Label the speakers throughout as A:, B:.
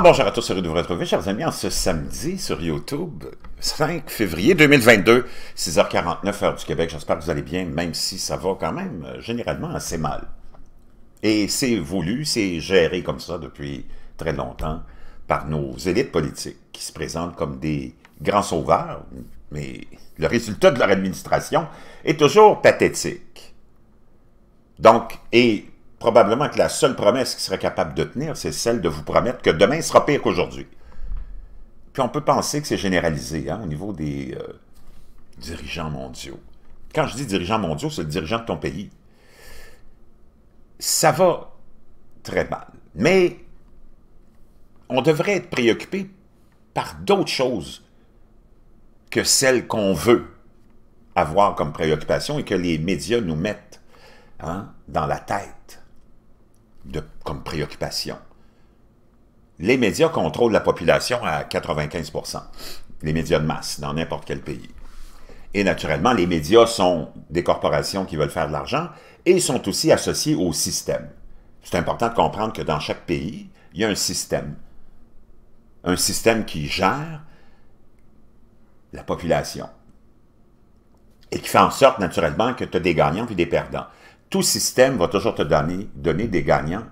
A: bonjour à tous, heureux de vous retrouver, chers amis, en ce samedi sur YouTube, 5 février 2022, 6h49, heure du Québec. J'espère que vous allez bien, même si ça va quand même euh, généralement assez mal. Et c'est voulu, c'est géré comme ça depuis très longtemps par nos élites politiques qui se présentent comme des grands sauveurs, mais le résultat de leur administration est toujours pathétique. Donc, et probablement que la seule promesse qu'il serait capable de tenir, c'est celle de vous promettre que demain sera pire qu'aujourd'hui. Puis on peut penser que c'est généralisé hein, au niveau des euh, dirigeants mondiaux. Quand je dis dirigeants mondiaux, c'est le dirigeant de ton pays. Ça va très mal. Mais on devrait être préoccupé par d'autres choses que celles qu'on veut avoir comme préoccupation et que les médias nous mettent hein, dans la tête comme préoccupation. Les médias contrôlent la population à 95 les médias de masse dans n'importe quel pays. Et naturellement, les médias sont des corporations qui veulent faire de l'argent et ils sont aussi associés au système. C'est important de comprendre que dans chaque pays, il y a un système. Un système qui gère la population et qui fait en sorte naturellement que tu as des gagnants puis des perdants tout système va toujours te donner, des gagnants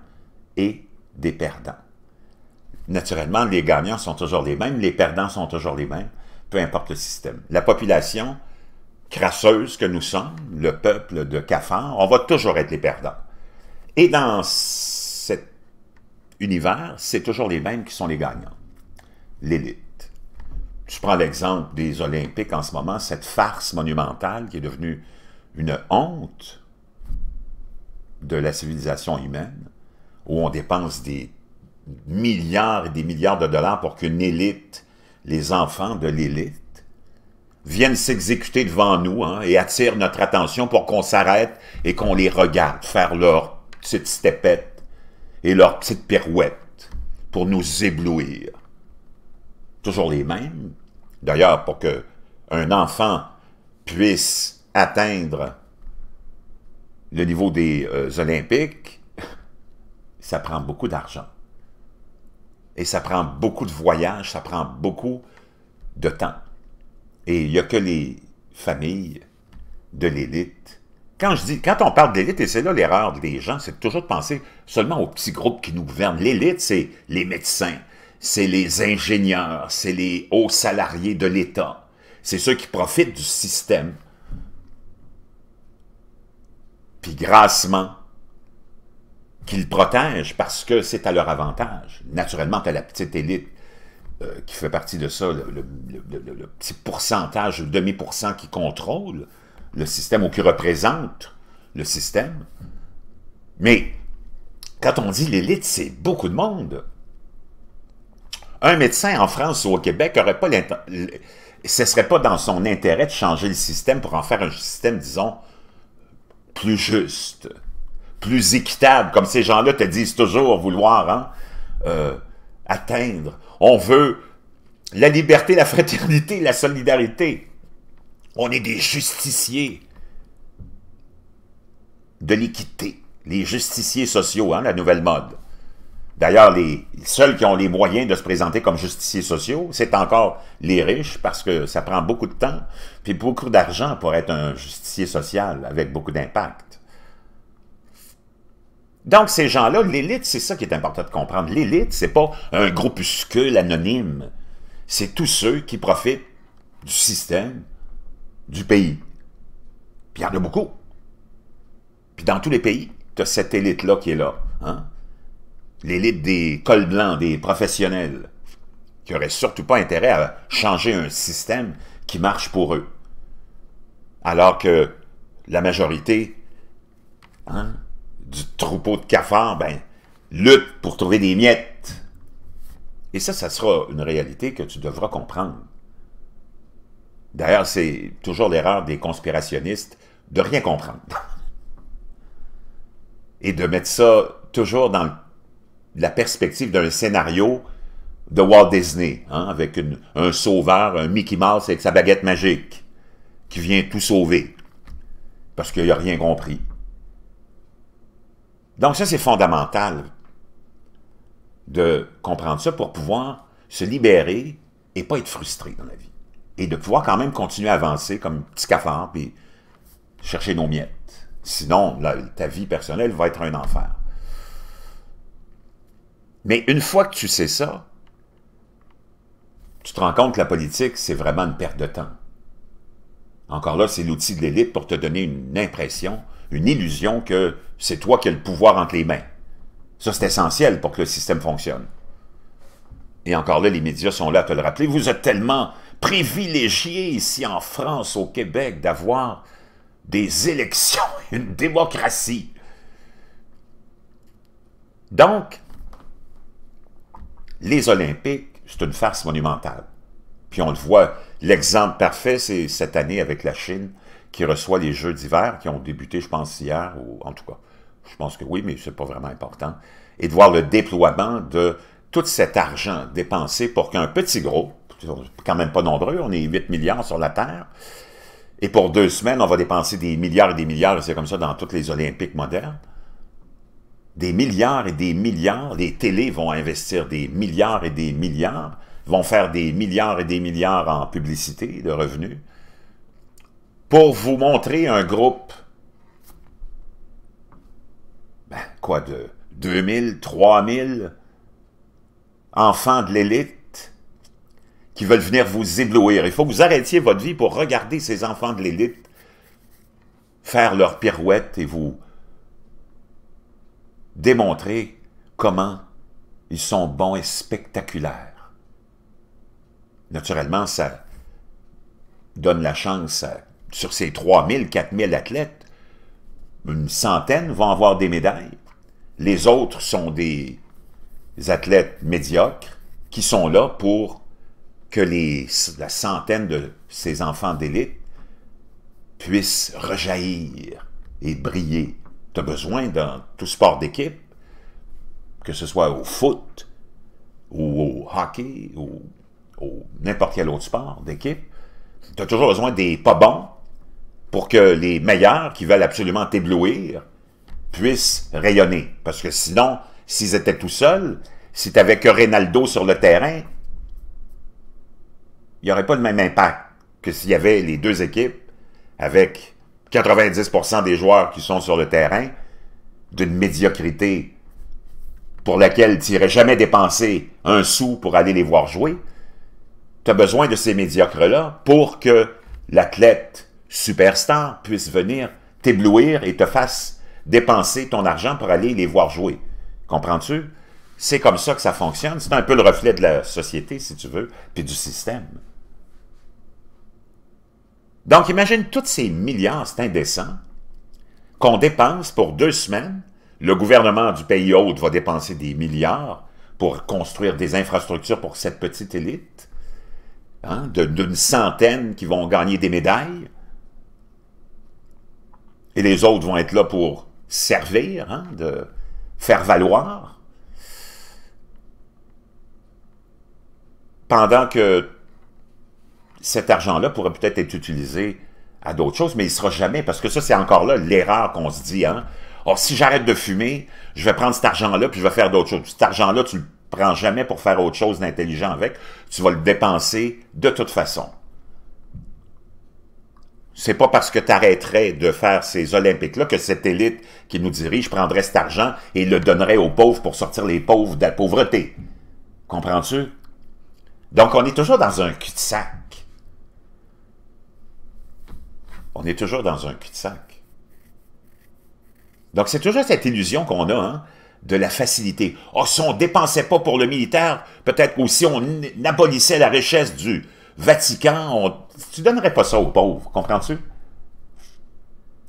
A: et des perdants. Naturellement, les gagnants sont toujours les mêmes, les perdants sont toujours les mêmes, peu importe le système. La population crasseuse que nous sommes, le peuple de cafards, on va toujours être les perdants. Et dans cet univers, c'est toujours les mêmes qui sont les gagnants, l'élite. Tu prends l'exemple des Olympiques en ce moment, cette farce monumentale qui est devenue une honte de la civilisation humaine, où on dépense des milliards et des milliards de dollars pour qu'une élite, les enfants de l'élite, viennent s'exécuter devant nous hein, et attirent notre attention pour qu'on s'arrête et qu'on les regarde faire leurs petites stepette et leurs petites pirouettes pour nous éblouir. Toujours les mêmes. D'ailleurs, pour que un enfant puisse atteindre le niveau des euh, Olympiques, ça prend beaucoup d'argent. Et ça prend beaucoup de voyages, ça prend beaucoup de temps. Et il n'y a que les familles de l'élite. Quand, je dis, quand on parle d'élite, et c'est là l'erreur des gens, c'est toujours de penser seulement aux petits groupes qui nous gouvernent. L'élite, c'est les médecins, c'est les ingénieurs, c'est les hauts salariés de l'État. C'est ceux qui profitent du système puis grassement, qu'ils protègent parce que c'est à leur avantage. Naturellement, tu as la petite élite euh, qui fait partie de ça, le, petit pourcentage, le demi-pourcent qui contrôle le système ou qui représente le système. Mais quand on dit l'élite, c'est beaucoup de monde. Un médecin en France ou au Québec aurait pas ce serait pas dans son intérêt de changer le système pour en faire un système, disons, plus juste, plus équitable, comme ces gens-là te disent toujours vouloir hein? euh, atteindre. On veut la liberté, la fraternité, la solidarité. On est des justiciers de l'équité, les justiciers sociaux, hein, la nouvelle mode. D'ailleurs, les seuls qui ont les moyens de se présenter comme justiciers sociaux, c'est encore les riches parce que ça prend beaucoup de temps puis beaucoup d'argent pour être un justicier social avec beaucoup d'impact. Donc, ces gens-là, l'élite, c'est ça qui est important de comprendre. L'élite, c'est pas un groupuscule anonyme. C'est tous ceux qui profitent du système, du pays. Puis il y en a beaucoup. Puis dans tous les pays, tu as cette élite-là qui est là. Hein? l'élite des cols blancs, des professionnels, qui n'auraient surtout pas intérêt à changer un système qui marche pour eux. Alors que la majorité hein, du troupeau de cafards, ben, lutte pour trouver des miettes. Et ça, ça sera une réalité que tu devras comprendre. D'ailleurs, c'est toujours l'erreur des conspirationnistes de rien comprendre. Et de mettre ça toujours dans le la perspective d'un scénario de Walt Disney, hein, avec un sauveur, un Mickey Mouse avec sa baguette magique, qui vient tout sauver, parce qu'il n'a rien compris. Donc ça, c'est fondamental de comprendre ça pour pouvoir se libérer et pas être frustré dans la vie. Et de pouvoir quand même continuer à avancer comme petit cafard, puis chercher nos miettes. Sinon, ta vie personnelle va être un enfer. Mais une fois que tu sais ça, tu te rends compte que la politique, c'est vraiment une perte de temps. Encore là, c'est l'outil de l'élite pour te donner une impression, une illusion que c'est toi qui as le pouvoir entre les mains. Ça, c'est essentiel pour que le système fonctionne. Et encore là, les médias sont là à te le rappeler. Vous êtes tellement privilégiés ici en France, au Québec, d'avoir des élections, une démocratie. Donc, les Olympiques, c'est une farce monumentale. Puis on le voit, l'exemple parfait, c'est cette année avec la Chine qui reçoit les Jeux d'hiver qui ont débuté, je pense, hier, ou en tout cas, je pense que oui, mais c'est pas vraiment important, et de voir le déploiement de tout cet argent dépensé pour qu'un petit gros, quand même pas nombreux, on est 8 milliards sur la Terre, et pour deux semaines, on va dépenser des milliards et des milliards, c'est comme ça dans toutes les Olympiques modernes, des milliards et des milliards, les télés vont investir des milliards et des milliards, vont faire des milliards et des milliards en publicité de revenus, pour vous montrer un groupe, de ben, quoi de 2000, 3000 enfants de l'élite qui veulent venir vous éblouir. Il faut que vous arrêtiez votre vie pour regarder ces enfants de l'élite faire leur pirouette et vous démontrer comment ils sont bons et spectaculaires. Naturellement, ça donne la chance sur ces 3000, 4000 athlètes, une centaine vont avoir des médailles. Les autres sont des athlètes médiocres qui sont là pour que les, la centaine de ces enfants d'élite puissent rejaillir et briller tu as besoin dans tout sport d'équipe, que ce soit au foot ou au hockey ou, n'importe quel autre sport d'équipe, tu as toujours besoin des pas bons pour que les meilleurs qui veulent absolument t'éblouir puissent rayonner. Parce que sinon, s'ils étaient tout seuls, si tu n'avais que Ronaldo sur le terrain, il n'y aurait pas le même impact que s'il y avait les deux équipes avec 90% des joueurs qui sont sur le terrain d'une médiocrité pour laquelle tu n'irais jamais dépenser un sou pour aller les voir jouer, tu as besoin de ces médiocres-là pour que l'athlète superstar puisse venir t'éblouir et te fasse dépenser ton argent pour aller les voir jouer. Comprends-tu? C'est comme ça que ça fonctionne. C'est un peu le reflet de la société, si tu veux, puis du système. Donc, imagine tous ces milliards, c'est indécent, qu'on dépense pour deux semaines. Le gouvernement du pays hôte va dépenser des milliards pour construire des infrastructures pour cette petite élite, hein, d'une centaine qui vont gagner des médailles. Et les autres vont être là pour servir, hein, de faire valoir. Pendant que cet argent-là pourrait peut-être être utilisé à d'autres choses, mais il ne sera jamais, parce que ça, c'est encore là l'erreur qu'on se dit. Hein? Or, si j'arrête de fumer, je vais prendre cet argent-là, puis je vais faire d'autres choses. Cet argent-là, tu le prends jamais pour faire autre chose d'intelligent avec. Tu vas le dépenser de toute façon. C'est pas parce que tu arrêterais de faire ces Olympiques-là que cette élite qui nous dirige prendrait cet argent et le donnerait aux pauvres pour sortir les pauvres de la pauvreté. Comprends-tu? Donc, on est toujours dans un cul-de-sac on est toujours dans un cul-de-sac. Donc, c'est toujours cette illusion qu'on a, hein, de la facilité. Oh, si on dépensait pas pour le militaire, peut-être aussi on abolissait la richesse du Vatican, on... tu donnerais pas ça aux pauvres, comprends-tu?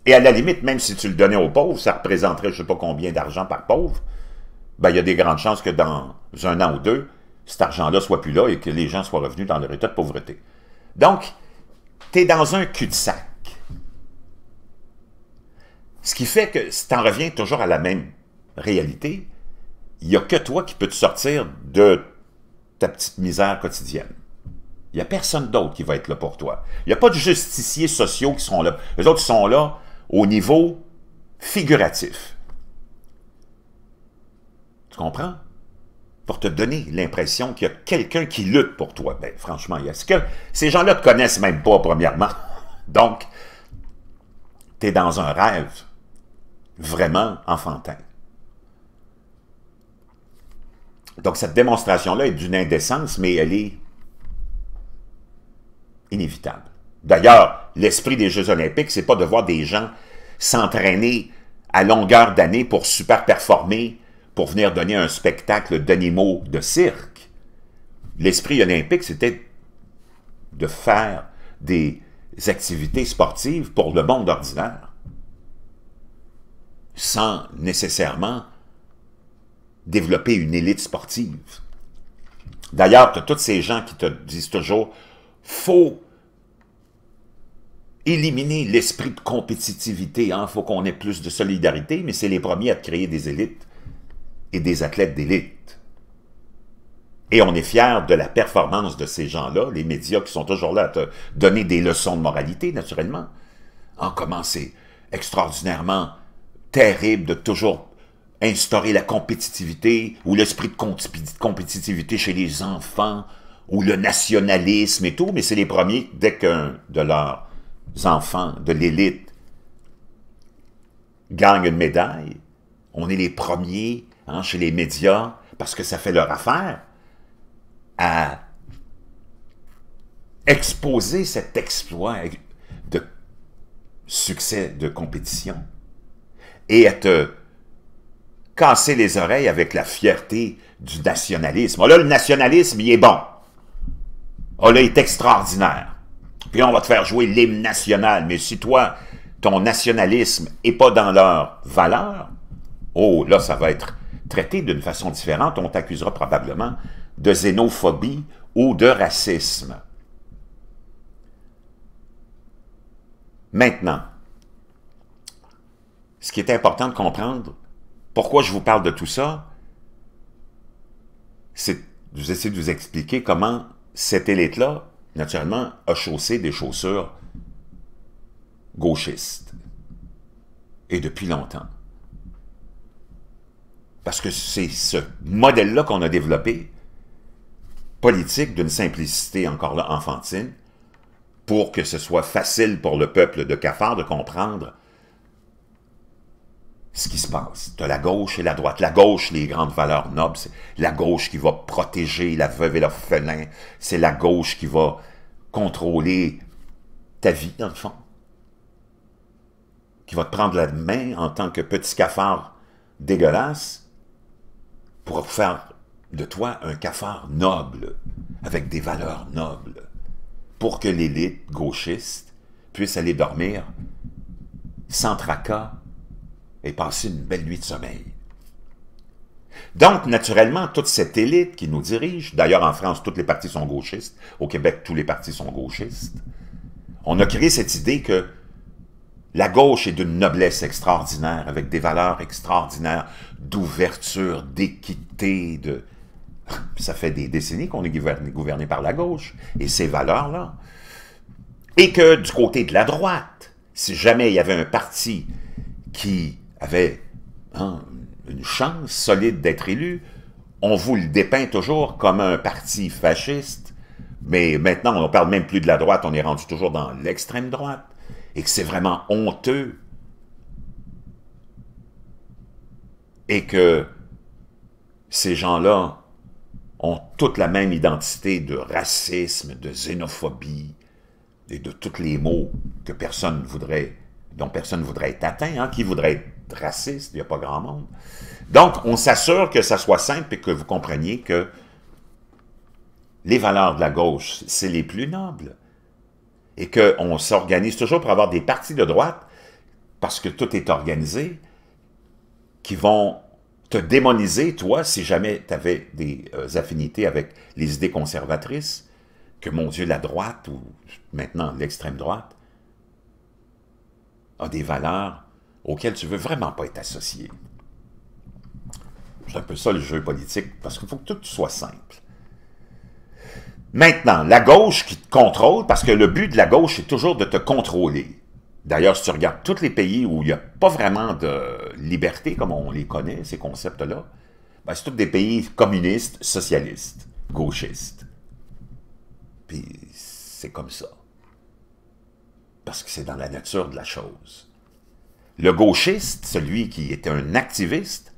A: Et à la limite, même si tu le donnais aux pauvres, ça représenterait je sais pas combien d'argent par pauvre, Bah il y a des grandes chances que dans un an ou deux, cet argent-là soit plus là et que les gens soient revenus dans leur état de pauvreté. Donc, tu es dans un cul-de-sac. Ce qui fait que si tu en reviens toujours à la même réalité, il n'y a que toi qui peux te sortir de ta petite misère quotidienne. Il n'y a personne d'autre qui va être là pour toi. Il n'y a pas de justiciers sociaux qui sont là. Les autres sont là au niveau figuratif. Tu comprends? Pour te donner l'impression qu'il y a quelqu'un qui lutte pour toi. Ben, franchement, ce que ces gens-là ne te connaissent même pas, premièrement? Donc, tu es dans un rêve vraiment enfantin. Donc cette démonstration-là est d'une indécence, mais elle est inévitable. D'ailleurs, l'esprit des Jeux olympiques, c'est pas de voir des gens s'entraîner à longueur d'année pour super performer, pour venir donner un spectacle d'animaux de cirque. L'esprit olympique, c'était de faire des activités sportives pour le monde ordinaire sans nécessairement développer une élite sportive. D'ailleurs, tu as tous ces gens qui te disent toujours « faut éliminer l'esprit de compétitivité, il hein. faut qu'on ait plus de solidarité, mais c'est les premiers à te créer des élites et des athlètes d'élite. » Et on est fier de la performance de ces gens-là, les médias qui sont toujours là à te donner des leçons de moralité, naturellement. En comment c'est extraordinairement terrible de toujours instaurer la compétitivité ou l'esprit de compétitivité chez les enfants ou le nationalisme et tout, mais c'est les premiers, dès qu'un de leurs enfants, de l'élite, gagne une médaille, on est les premiers hein, chez les médias, parce que ça fait leur affaire, à exposer cet exploit de succès de compétition et à te casser les oreilles avec la fierté du nationalisme. Oh là, le nationalisme, il est bon. Oh là, il est extraordinaire. Puis on va te faire jouer l'hymne national. Mais si toi, ton nationalisme n'est pas dans leur valeur, oh là, ça va être traité d'une façon différente. On t'accusera probablement de xénophobie ou de racisme. Maintenant, ce qui est important de comprendre, pourquoi je vous parle de tout ça, c'est de vous essayer de vous expliquer comment cette élite-là, naturellement, a chaussé des chaussures gauchistes. Et depuis longtemps. Parce que c'est ce modèle-là qu'on a développé, politique d'une simplicité encore là enfantine, pour que ce soit facile pour le peuple de Cafard de comprendre ce qui se passe. Tu la gauche et la droite. La gauche, les grandes valeurs nobles, c'est la gauche qui va protéger la veuve et l'orphelin. C'est la gauche qui va contrôler ta vie, dans Qui va te prendre la main en tant que petit cafard dégueulasse pour faire de toi un cafard noble, avec des valeurs nobles, pour que l'élite gauchiste puisse aller dormir sans tracas et passer une belle nuit de sommeil. Donc, naturellement, toute cette élite qui nous dirige, d'ailleurs en France, tous les partis sont gauchistes, au Québec, tous les partis sont gauchistes, on a créé cette idée que la gauche est d'une noblesse extraordinaire, avec des valeurs extraordinaires d'ouverture, d'équité, de... Ça fait des décennies qu'on est gouverné, gouverné, par la gauche, et ces valeurs-là. Et que du côté de la droite, si jamais il y avait un parti qui avait hein, une chance solide d'être élu. On vous le dépeint toujours comme un parti fasciste, mais maintenant, on ne parle même plus de la droite, on est rendu toujours dans l'extrême droite, et que c'est vraiment honteux. Et que ces gens-là ont toute la même identité de racisme, de xénophobie, et de tous les maux que personne voudrait, dont personne voudrait être atteint, hein, qui voudrait être raciste, il n'y a pas grand monde. Donc, on s'assure que ça soit simple et que vous compreniez que les valeurs de la gauche, c'est les plus nobles. Et qu'on s'organise toujours pour avoir des partis de droite, parce que tout est organisé, qui vont te démoniser, toi, si jamais tu avais des euh, affinités avec les idées conservatrices, que, mon Dieu, la droite, ou maintenant l'extrême droite, a des valeurs auquel tu ne veux vraiment pas être associé. C'est un peu ça le jeu politique, parce qu'il faut que tout soit simple. Maintenant, la gauche qui te contrôle, parce que le but de la gauche, c'est toujours de te contrôler. D'ailleurs, si tu regardes tous les pays où il n'y a pas vraiment de liberté, comme on les connaît, ces concepts-là, ben, c'est tous des pays communistes, socialistes, gauchistes. Puis c'est comme ça. Parce que c'est dans la nature de la chose. Le gauchiste, celui qui est un activiste,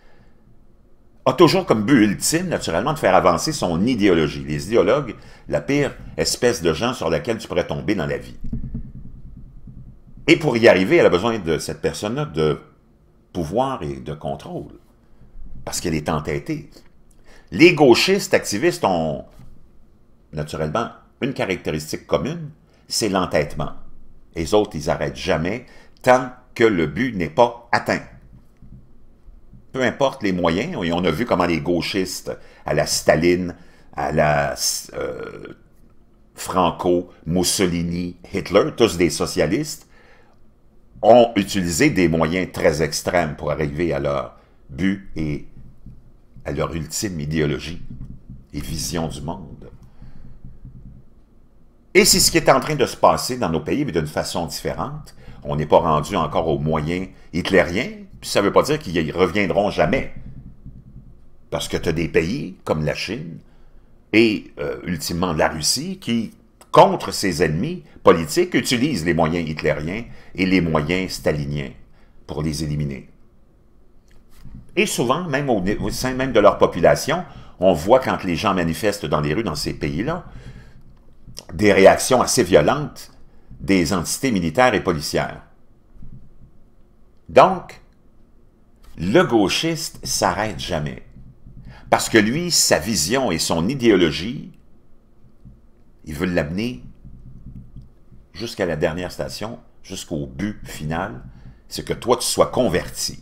A: a toujours comme but ultime, naturellement, de faire avancer son idéologie. Les idéologues, la pire espèce de gens sur laquelle tu pourrais tomber dans la vie. Et pour y arriver, elle a besoin de cette personne-là de pouvoir et de contrôle, parce qu'elle est entêtée. Les gauchistes activistes ont naturellement une caractéristique commune, c'est l'entêtement. Les autres, ils n'arrêtent jamais tant que le but n'est pas atteint. Peu importe les moyens, et on a vu comment les gauchistes, à la Staline, à la euh, Franco, Mussolini, Hitler, tous des socialistes, ont utilisé des moyens très extrêmes pour arriver à leur but et à leur ultime idéologie et vision du monde. Et c'est ce qui est en train de se passer dans nos pays, mais d'une façon différente. On n'est pas rendu encore aux moyens hitlériens. Ça ne veut pas dire qu'ils reviendront jamais. Parce que tu as des pays comme la Chine et euh, ultimement la Russie qui, contre ses ennemis politiques, utilisent les moyens hitlériens et les moyens staliniens pour les éliminer. Et souvent, même au, au sein même de leur population, on voit quand les gens manifestent dans les rues dans ces pays-là, des réactions assez violentes des entités militaires et policières. Donc, le gauchiste s'arrête jamais. Parce que lui, sa vision et son idéologie, il veulent l'amener jusqu'à la dernière station, jusqu'au but final, c'est que toi, tu sois converti.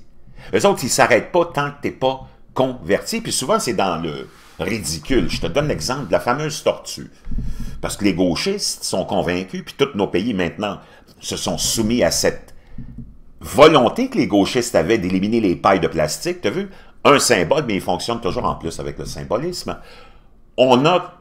A: Les autres, ils ne s'arrêtent pas tant que tu n'es pas converti, puis souvent, c'est dans le ridicule. Je te donne l'exemple de la fameuse tortue. Parce que les gauchistes sont convaincus, puis tous nos pays maintenant se sont soumis à cette volonté que les gauchistes avaient d'éliminer les pailles de plastique, tu as vu? Un symbole, mais il fonctionne toujours en plus avec le symbolisme. On a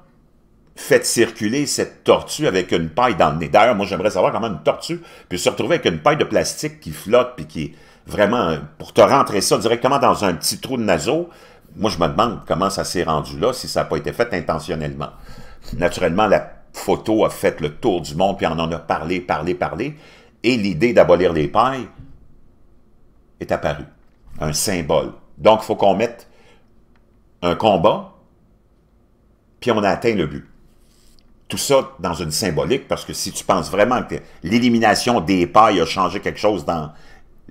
A: fait circuler cette tortue avec une paille dans le nez. D'ailleurs, moi, j'aimerais savoir comment une tortue peut se retrouver avec une paille de plastique qui flotte, puis qui est vraiment... Pour te rentrer ça directement dans un petit trou de naseau, moi, je me demande comment ça s'est rendu là, si ça n'a pas été fait intentionnellement. Naturellement, la photo a fait le tour du monde, puis on en a parlé, parlé, parlé. Et l'idée d'abolir les pailles est apparue, un symbole. Donc, il faut qu'on mette un combat, puis on a atteint le but. Tout ça dans une symbolique, parce que si tu penses vraiment que l'élimination des pailles a changé quelque chose dans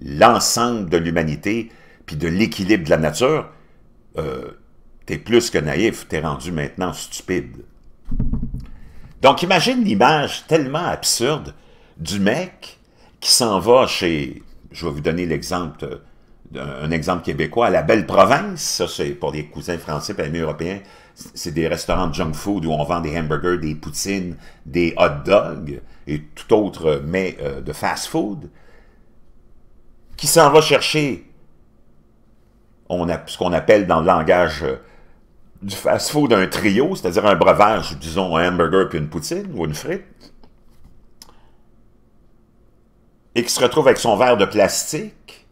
A: l'ensemble de l'humanité, puis de l'équilibre de la nature, euh, t'es plus que naïf, t'es rendu maintenant stupide. Donc, imagine l'image tellement absurde du mec qui s'en va chez, je vais vous donner l'exemple, euh, un exemple québécois, à la Belle Province, ça c'est pour les cousins français et amis européens, c'est des restaurants de junk food où on vend des hamburgers, des poutines, des hot dogs et tout autre euh, mais euh, de fast food, qui s'en va chercher on a, ce qu'on appelle dans le langage du fast-food d'un trio, c'est-à-dire un breuvage, disons un hamburger puis une poutine ou une frite, et qui se retrouve avec son verre de plastique,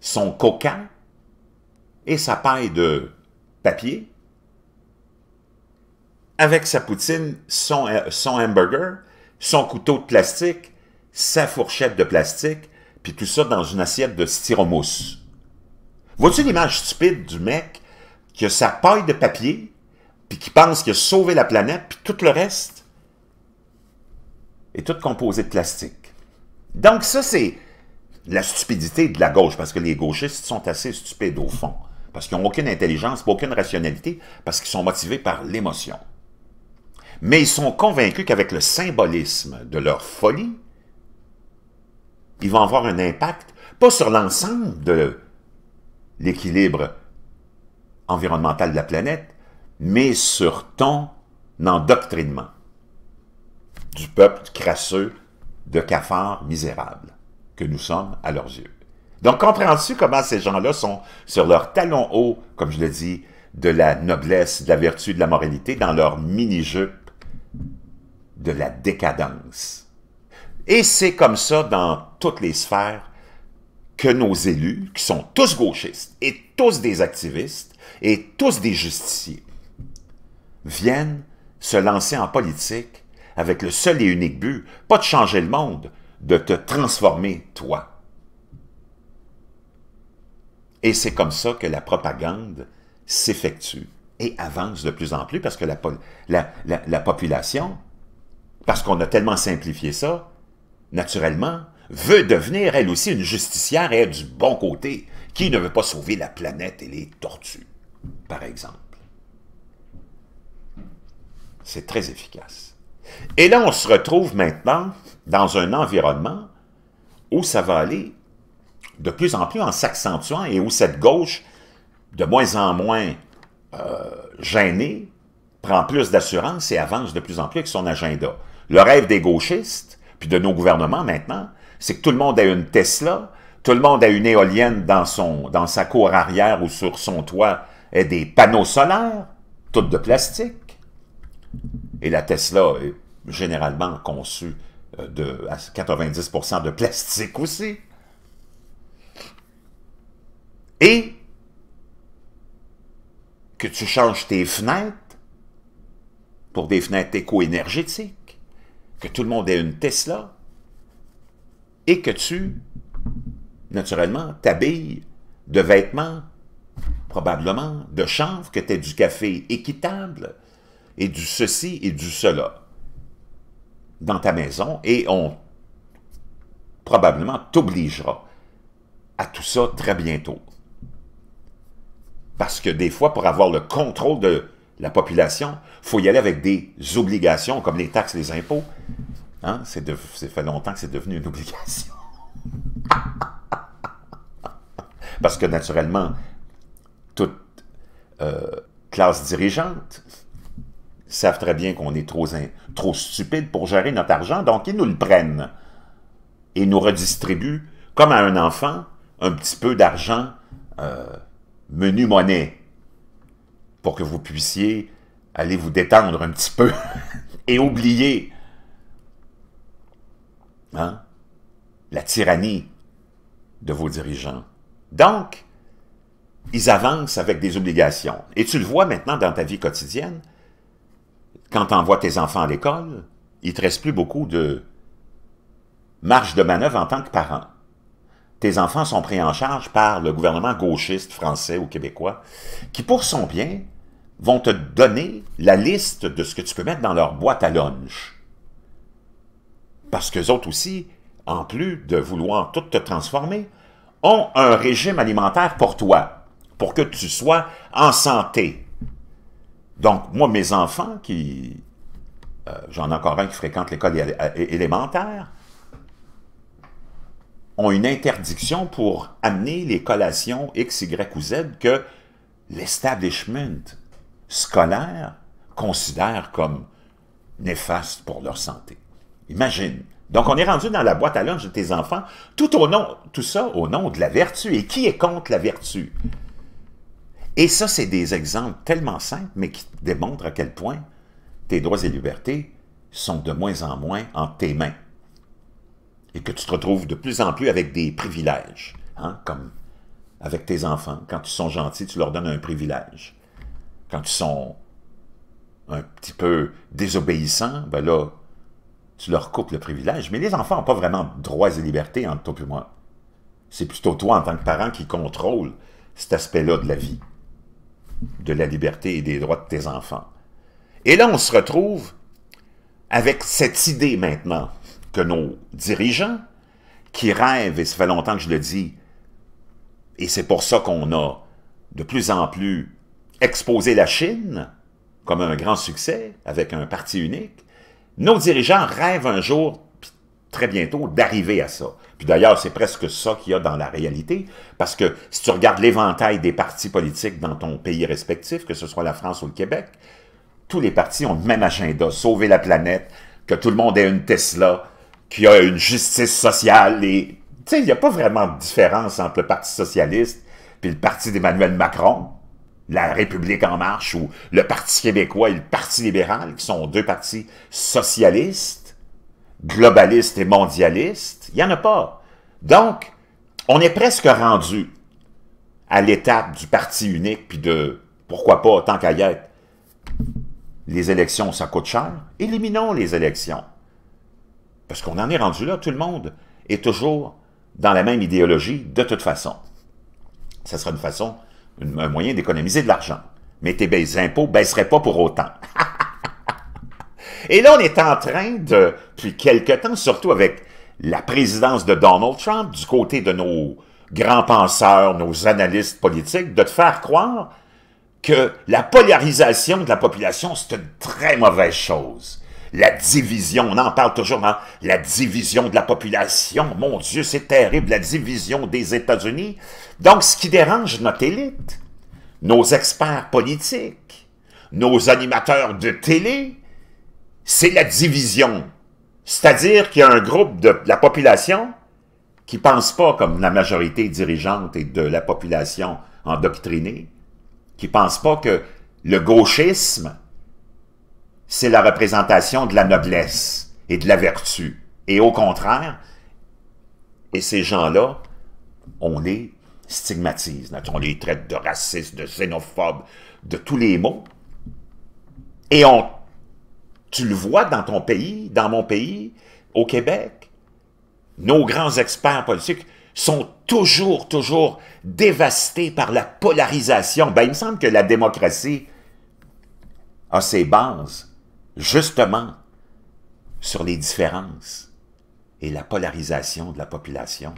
A: son coca et sa paille de papier, avec sa poutine, son, son hamburger, son couteau de plastique, sa fourchette de plastique, puis tout ça dans une assiette de styromousse. Vois-tu l'image stupide du mec qui a sa paille de papier, puis qui pense qu'il a sauvé la planète, puis tout le reste est tout composé de plastique. Donc ça, c'est la stupidité de la gauche, parce que les gauchistes sont assez stupides au fond, parce qu'ils n'ont aucune intelligence, aucune rationalité, parce qu'ils sont motivés par l'émotion. Mais ils sont convaincus qu'avec le symbolisme de leur folie, ils vont avoir un impact, pas sur l'ensemble de l'équilibre environnemental de la planète, mais sur ton endoctrinement du peuple crasseux de cafards misérables que nous sommes à leurs yeux. Donc, comprends-tu comment ces gens-là sont sur leurs talons hauts, comme je le dis, de la noblesse, de la vertu, de la moralité, dans leur mini-jupe de la décadence. Et c'est comme ça dans toutes les sphères que nos élus, qui sont tous gauchistes et tous des activistes, et tous des justiciers, viennent se lancer en politique avec le seul et unique but, pas de changer le monde, de te transformer toi. Et c'est comme ça que la propagande s'effectue et avance de plus en plus parce que la, population, parce qu'on a tellement simplifié ça, naturellement, veut devenir elle aussi une justicière et être du bon côté. Qui ne veut pas sauver la planète et les tortues? par exemple. C'est très efficace. Et là, on se retrouve maintenant dans un environnement où ça va aller de plus en plus en s'accentuant et où cette gauche, de moins en moins euh, gênée, prend plus d'assurance et avance de plus en plus avec son agenda. Le rêve des gauchistes, puis de nos gouvernements maintenant, c'est que tout le monde a une Tesla, tout le monde a une éolienne dans, son, dans sa cour arrière ou sur son toit des panneaux solaires, toutes de plastique. Et la Tesla est généralement conçue euh, de, à 90% de plastique aussi. Et que tu changes tes fenêtres pour des fenêtres éco-énergétiques, que tout le monde ait une Tesla, et que tu, naturellement, t'habilles de vêtements probablement, de chanvre, que tu aies du café équitable et du ceci et du cela dans ta maison et on probablement t'obligera à tout ça très bientôt. Parce que des fois, pour avoir le contrôle de la population, il faut y aller avec des obligations, comme les taxes, les impôts. Hein? C'est fait longtemps que c'est devenu une obligation. Parce que naturellement, euh, classe dirigeante savent très bien qu'on est trop, trop stupide pour gérer notre argent, donc ils nous le prennent et nous redistribuent, comme à un enfant, un petit peu d'argent euh, menu monnaie pour que vous puissiez aller vous détendre un petit peu et oublier hein, la tyrannie de vos dirigeants. Donc, ils avancent avec des obligations. Et tu le vois maintenant dans ta vie quotidienne, quand tu envoies tes enfants à l'école, il ne te reste plus beaucoup de marge de manœuvre en tant que parent. Tes enfants sont pris en charge par le gouvernement gauchiste français ou québécois, qui pour son bien vont te donner la liste de ce que tu peux mettre dans leur boîte à lunch. Parce qu'eux autres aussi, en plus de vouloir tout te transformer, ont un régime alimentaire pour toi pour que tu sois en santé. Donc, moi, mes enfants qui... Euh, j'en ai encore un qui fréquente l'école élémentaire, ont une interdiction pour amener les collations X, Y ou Z que l'establishment scolaire considère comme néfaste pour leur santé. Imagine. Donc, on est rendu dans la boîte à lunch de tes enfants, tout au nom, tout ça au nom de la vertu. Et qui est contre la vertu? Et ça, c'est des exemples tellement simples, mais qui démontrent à quel point tes droits et libertés sont de moins en moins en tes mains. Et que tu te retrouves de plus en plus avec des privilèges, hein, comme avec tes enfants. Quand ils sont gentils, tu leur donnes un privilège. Quand ils sont un petit peu désobéissants, ben là, tu leur coupes le privilège. Mais les enfants n'ont pas vraiment droits et libertés entre toi et moi. C'est plutôt toi, en tant que parent, qui contrôle cet aspect-là de la vie de la liberté et des droits de tes enfants. Et là, on se retrouve avec cette idée maintenant que nos dirigeants, qui rêvent, et ça fait longtemps que je le dis, et c'est pour ça qu'on a de plus en plus exposé la Chine comme un grand succès, avec un parti unique, nos dirigeants rêvent un jour, très bientôt, d'arriver à ça d'ailleurs, c'est presque ça qu'il y a dans la réalité, parce que si tu regardes l'éventail des partis politiques dans ton pays respectif, que ce soit la France ou le Québec, tous les partis ont le même agenda, sauver la planète, que tout le monde ait une Tesla, qu'il y a une justice sociale. Et... il n'y a pas vraiment de différence entre le Parti socialiste et le Parti d'Emmanuel Macron, la République en marche, ou le Parti québécois et le Parti libéral, qui sont deux partis socialistes globalistes et mondialistes, il n'y en a pas. Donc, on est presque rendu à l'étape du parti unique, puis de, pourquoi pas, tant qu'à y être, les élections, ça coûte cher, éliminons les élections. Parce qu'on en est rendu là, tout le monde est toujours dans la même idéologie, de toute façon. Ça sera une façon, un moyen d'économiser de l'argent. Mais tes impôts ne baisseraient pas pour autant. Et là, on est en train de, depuis quelque temps, surtout avec la présidence de Donald Trump, du côté de nos grands penseurs, nos analystes politiques, de te faire croire que la polarisation de la population, c'est une très mauvaise chose. La division, on en parle toujours, hein? la division de la population, mon Dieu, c'est terrible, la division des États-Unis. Donc, ce qui dérange notre élite, nos experts politiques, nos animateurs de télé, c'est la division. C'est-à-dire qu'il y a un groupe de la population qui ne pense pas comme la majorité dirigeante et de la population endoctrinée, qui ne pense pas que le gauchisme, c'est la représentation de la noblesse et de la vertu. Et au contraire, et ces gens-là, on les stigmatise, on les traite de racistes, de xénophobes, de tous les mots, et on tu le vois dans ton pays, dans mon pays, au Québec. Nos grands experts politiques sont toujours, toujours dévastés par la polarisation. Ben, il me semble que la démocratie a ses bases, justement, sur les différences et la polarisation de la population.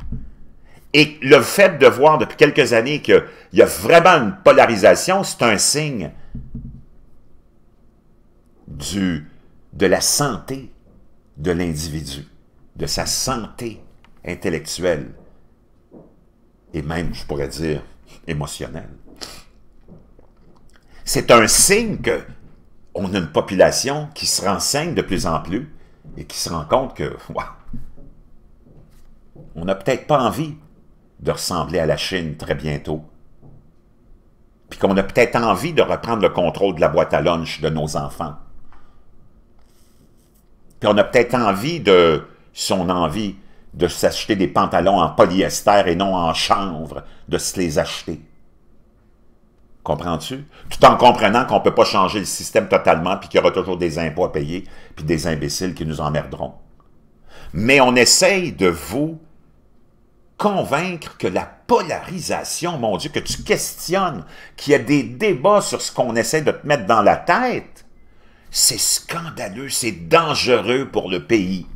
A: Et le fait de voir depuis quelques années qu'il y a vraiment une polarisation, c'est un signe du de la santé de l'individu, de sa santé intellectuelle et même, je pourrais dire, émotionnelle. C'est un signe que on a une population qui se renseigne de plus en plus et qui se rend compte que, wow, on n'a peut-être pas envie de ressembler à la Chine très bientôt. Puis qu'on a peut-être envie de reprendre le contrôle de la boîte à lunch de nos enfants puis on a peut-être envie de, son envie, de s'acheter des pantalons en polyester et non en chanvre, de se les acheter. Comprends-tu? Tout en comprenant qu'on ne peut pas changer le système totalement, puis qu'il y aura toujours des impôts à payer, puis des imbéciles qui nous emmerderont. Mais on essaye de vous convaincre que la polarisation, mon Dieu, que tu questionnes, qu'il y a des débats sur ce qu'on essaie de te mettre dans la tête, c'est scandaleux, c'est dangereux pour le pays.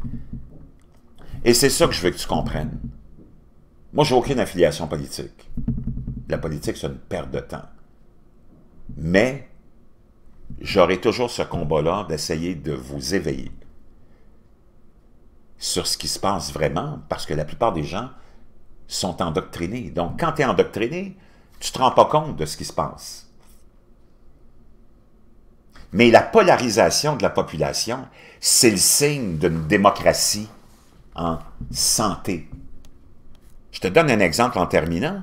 A: Et c'est ça que je veux que tu comprennes. Moi, je n'ai aucune affiliation politique. La politique, c'est une perte de temps. Mais j'aurai toujours ce combat-là d'essayer de vous éveiller sur ce qui se passe vraiment, parce que la plupart des gens sont endoctrinés. Donc, quand tu es endoctriné, tu ne te rends pas compte de ce qui se passe. Mais la polarisation de la population, c'est le signe d'une démocratie en santé. Je te donne un exemple en terminant.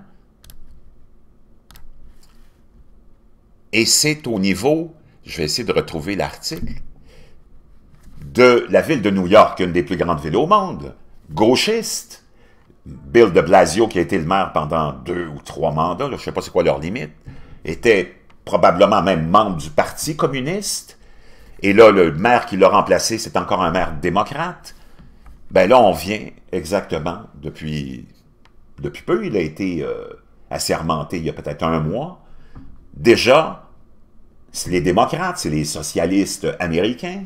A: Et c'est au niveau, je vais essayer de retrouver l'article, de la ville de New York, une des plus grandes villes au monde, gauchiste, Bill de Blasio, qui a été le maire pendant deux ou trois mandats, je ne sais pas c'est quoi leur limite, était probablement même membre du Parti communiste. Et là, le maire qui l'a remplacé, c'est encore un maire démocrate. Ben là, on vient exactement depuis, depuis peu. Il a été euh, assermenté il y a peut-être un mois. Déjà, c'est les démocrates, c'est les socialistes américains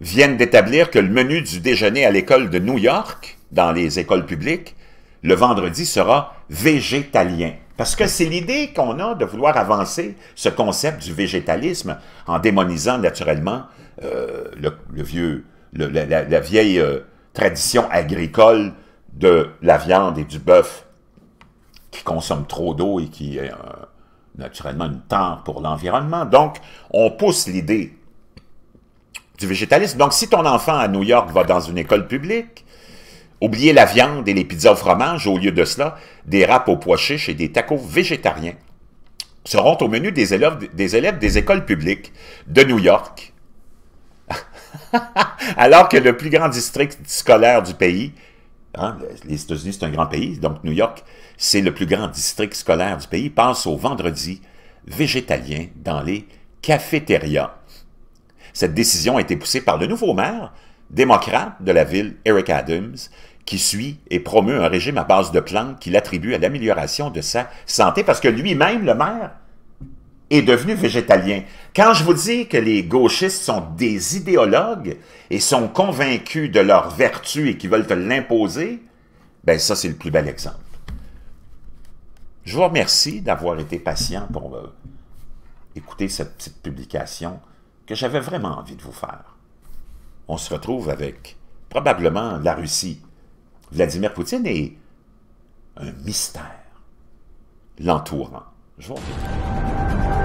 A: viennent d'établir que le menu du déjeuner à l'école de New York, dans les écoles publiques, le vendredi sera végétalien. Parce que c'est l'idée qu'on a de vouloir avancer ce concept du végétalisme en démonisant naturellement euh, le, vieux, la, vieille euh, tradition agricole de la viande et du bœuf qui consomme trop d'eau et qui est euh, naturellement une tente pour l'environnement. Donc, on pousse l'idée du végétalisme. Donc, si ton enfant à New York va dans une école publique, Oubliez la viande et les pizzas au fromage. Au lieu de cela, des râpes au pois chiches et des tacos végétariens seront au menu des élèves des, écoles publiques de New York, alors que le plus grand district scolaire du pays, hein, les États-Unis c'est un grand pays, donc New York, c'est le plus grand district scolaire du pays, passe au vendredi végétalien dans les cafétérias. Cette décision a été poussée par le nouveau maire démocrate de la ville, Eric Adams, qui suit et promeut un régime à base de plantes qu'il attribue à l'amélioration de sa santé, parce que lui-même, le maire, est devenu végétalien. Quand je vous dis que les gauchistes sont des idéologues et sont convaincus de leur vertu et qui veulent te l'imposer, ben ça, c'est le plus bel exemple. Je vous remercie d'avoir été patient pour écouter cette petite publication que j'avais vraiment envie de vous faire. On se retrouve avec probablement la Russie Vladimir Poutine est un mystère l'entourant. Je vous remercie.